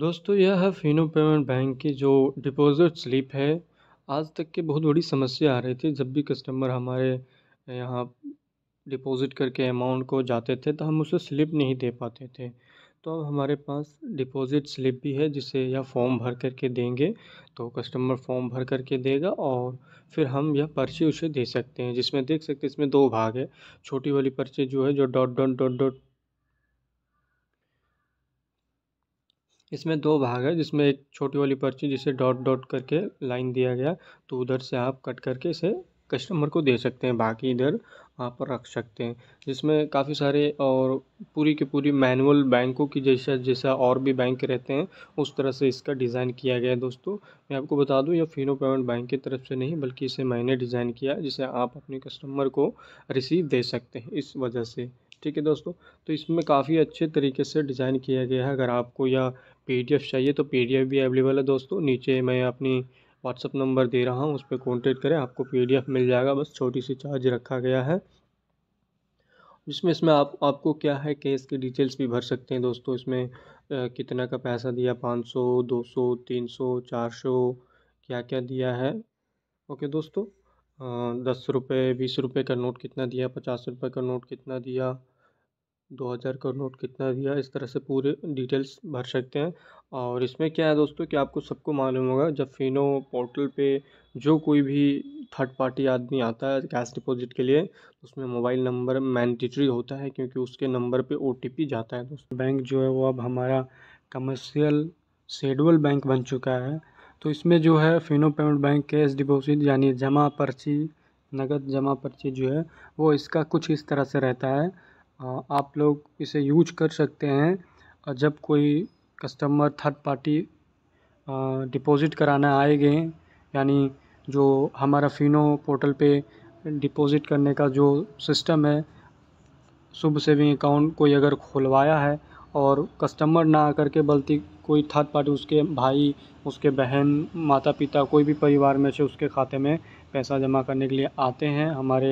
दोस्तों यह है फिनो पेमेंट बैंक की जो डिपॉजिट स्लिप है आज तक की बहुत बड़ी समस्या आ रही थी जब भी कस्टमर हमारे यहाँ डिपॉजिट करके अमाउंट को जाते थे तो हम उसे स्लिप नहीं दे पाते थे तो अब हमारे पास डिपॉजिट स्लिप भी है जिसे यह फॉर्म भर करके देंगे तो कस्टमर फॉर्म भर कर के देगा और फिर हम यह पर्ची उसे दे सकते हैं जिसमें देख सकते हैं इसमें दो भाग है छोटी वाली पर्ची जो है जो डॉट डॉट डॉट डॉट इसमें दो भाग है जिसमें एक छोटी वाली पर्ची जिसे डॉट डॉट करके लाइन दिया गया तो उधर से आप कट करके इसे कस्टमर को दे सकते हैं बाकी इधर वहाँ पर रख सकते हैं जिसमें काफ़ी सारे और पूरी की पूरी मैनुअल बैंकों की जैसा जैसा और भी बैंक रहते हैं उस तरह से इसका डिज़ाइन किया गया है दोस्तों मैं आपको बता दूं यह फिनो पेमेंट बैंक की तरफ से नहीं बल्कि इसे मैंने डिज़ाइन किया जिसे आप अपने कस्टमर को रिसीव दे सकते हैं इस वजह से ठीक है दोस्तों तो इसमें काफ़ी अच्छे तरीके से डिज़ाइन किया गया है अगर आपको या पी चाहिए तो पी भी अवेलेबल है दोस्तों नीचे मैं अपनी व्हाट्सअप नंबर दे रहा हूँ उस पर कॉन्टेक्ट करें आपको पी मिल जाएगा बस छोटी सी चार्ज रखा गया है जिसमें इसमें आप आपको क्या है केस के डिटेल्स भी भर सकते हैं दोस्तों इसमें आ, कितना का पैसा दिया पाँच सौ दो सौ तीन सौ चार सौ क्या क्या दिया है ओके दोस्तों दस रुपये बीस रुपये का नोट कितना दिया पचास रुपये का नोट कितना दिया दो हज़ार का नोट कितना दिया इस तरह से पूरे डिटेल्स भर सकते हैं और इसमें क्या है दोस्तों कि आपको सबको मालूम होगा जब फिनो पोर्टल पे जो कोई भी थर्ड पार्टी आदमी आता है कैश डिपॉजिट के लिए उसमें मोबाइल नंबर मैंडेटरी होता है क्योंकि उसके नंबर पे ओ जाता है दोस्तों बैंक जो है वो अब हमारा कमर्शियल शेड्यूल बैंक बन चुका है तो इसमें जो है Fino payment bank cash deposit यानी जमा पर्ची नगद जमा पर्ची जो है वो इसका कुछ इस तरह से रहता है आप लोग इसे यूज कर सकते हैं जब कोई कस्टमर थर्ड पार्टी डिपॉज़िट कराना आएंगे यानी जो हमारा फिनो पोर्टल पे डिपॉज़िट करने का जो सिस्टम है शुभ सेविंग अकाउंट कोई अगर खुलवाया है और कस्टमर ना आकर के बल्कि कोई थर्ड पार्टी उसके भाई उसके बहन माता पिता कोई भी परिवार में से उसके खाते में पैसा जमा करने के लिए आते हैं हमारे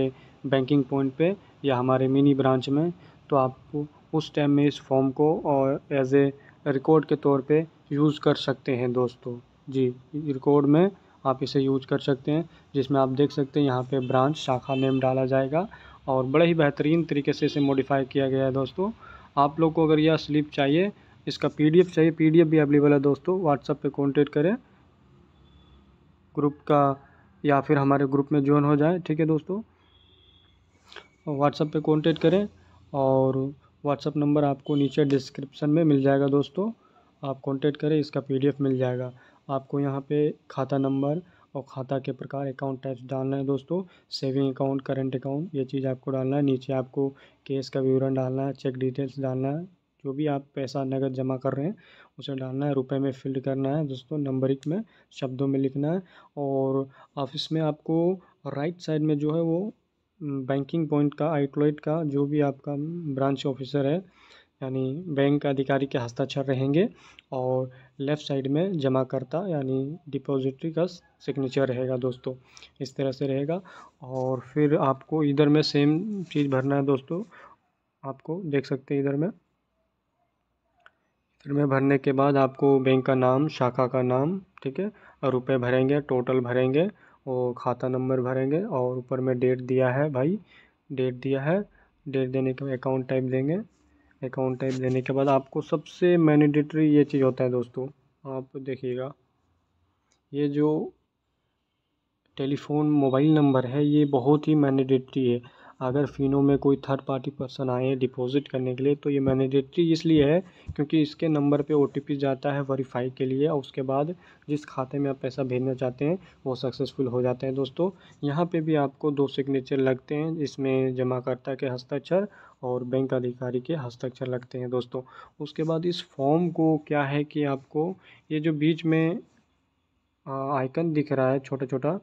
बैंकिंग पॉइंट पे या हमारे मिनी ब्रांच में तो आप उस टाइम में इस फॉर्म को और एज ए रिकॉर्ड के तौर पे यूज़ कर सकते हैं दोस्तों जी रिकॉर्ड में आप इसे यूज कर सकते हैं जिसमें आप देख सकते हैं यहाँ पे ब्रांच शाखा नेम डाला जाएगा और बड़े ही बेहतरीन तरीके से इसे मॉडिफाई किया गया है दोस्तों आप लोग को अगर यह स्लिप चाहिए इसका पीडीएफ चाहिए पीडीएफ भी अवेलेबल है दोस्तों व्हाट्सएप पे कांटेक्ट करें ग्रुप का या फिर हमारे ग्रुप में ज्वाइन हो जाए ठीक है दोस्तों व्हाट्सएप पे कांटेक्ट करें और व्हाट्सअप नंबर आपको नीचे डिस्क्रिप्शन में मिल जाएगा दोस्तों आप कांटेक्ट करें इसका पीडीएफ मिल जाएगा आपको यहाँ पे खाता नंबर और खाता के प्रकार अकाउंट टाइप्स डालना है दोस्तों सेविंग अकाउंट करंट अकाउंट ये चीज़ आपको डालना है नीचे आपको केस का विवरण डालना है चेक डिटेल्स डालना है जो भी आप पैसा नगद जमा कर रहे हैं उसे डालना है रुपए में फिल्ड करना है दोस्तों नंबरिक में शब्दों में लिखना है और ऑफिस में आपको राइट साइड में जो है वो बैंकिंग पॉइंट का आउटलेट का जो भी आपका ब्रांच ऑफिसर है यानी बैंक अधिकारी के हस्ताक्षर रहेंगे और लेफ़्ट साइड में जमाकर्ता यानी डिपॉजिटरी का सिग्नेचर रहेगा दोस्तों इस तरह से रहेगा और फिर आपको इधर में सेम चीज़ भरना है दोस्तों आपको देख सकते हैं इधर में फिर में भरने के बाद आपको बैंक का नाम शाखा का नाम ठीक है और रुपये भरेंगे टोटल भरेंगे और खाता नंबर भरेंगे और ऊपर में डेट दिया है भाई डेट दिया है डेट देने के बाद अकाउंट टाइप देंगे अकाउंट टाइप देने के बाद आपको सबसे मैंडेटरी ये चीज़ होता है दोस्तों आप देखिएगा ये जो टेलीफ़ोन मोबाइल नंबर है ये बहुत ही मैंडेटरी है अगर फिनो में कोई थर्ड पार्टी पर्सन आए हैं डिपॉजिट करने के लिए तो ये मैनेडेटरी इसलिए है क्योंकि इसके नंबर पे ओ जाता है वेरीफाई के लिए और उसके बाद जिस खाते में आप पैसा भेजना चाहते हैं वो सक्सेसफुल हो जाते हैं दोस्तों यहाँ पर भी आपको दो सिग्नेचर लगते हैं जिसमें जमाकर्ता के हस्ताक्षर और बैंक अधिकारी के हस्ताक्षर लगते हैं दोस्तों उसके बाद इस फॉर्म को क्या है कि आपको ये जो बीच में आइकन दिख रहा है छोटा छोटा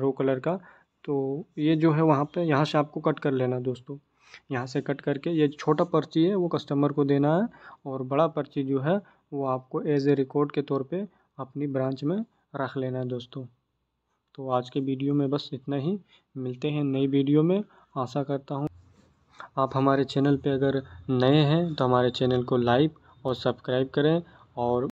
रो कलर का तो ये जो है वहाँ पे यहाँ से आपको कट कर लेना दोस्तों यहाँ से कट करके ये छोटा पर्ची है वो कस्टमर को देना है और बड़ा पर्ची जो है वो आपको एज ए रिकॉर्ड के तौर पे अपनी ब्रांच में रख लेना है दोस्तों तो आज के वीडियो में बस इतना ही मिलते हैं नई वीडियो में आशा करता हूँ आप हमारे चैनल पर अगर नए हैं तो हमारे चैनल को लाइक और सब्सक्राइब करें और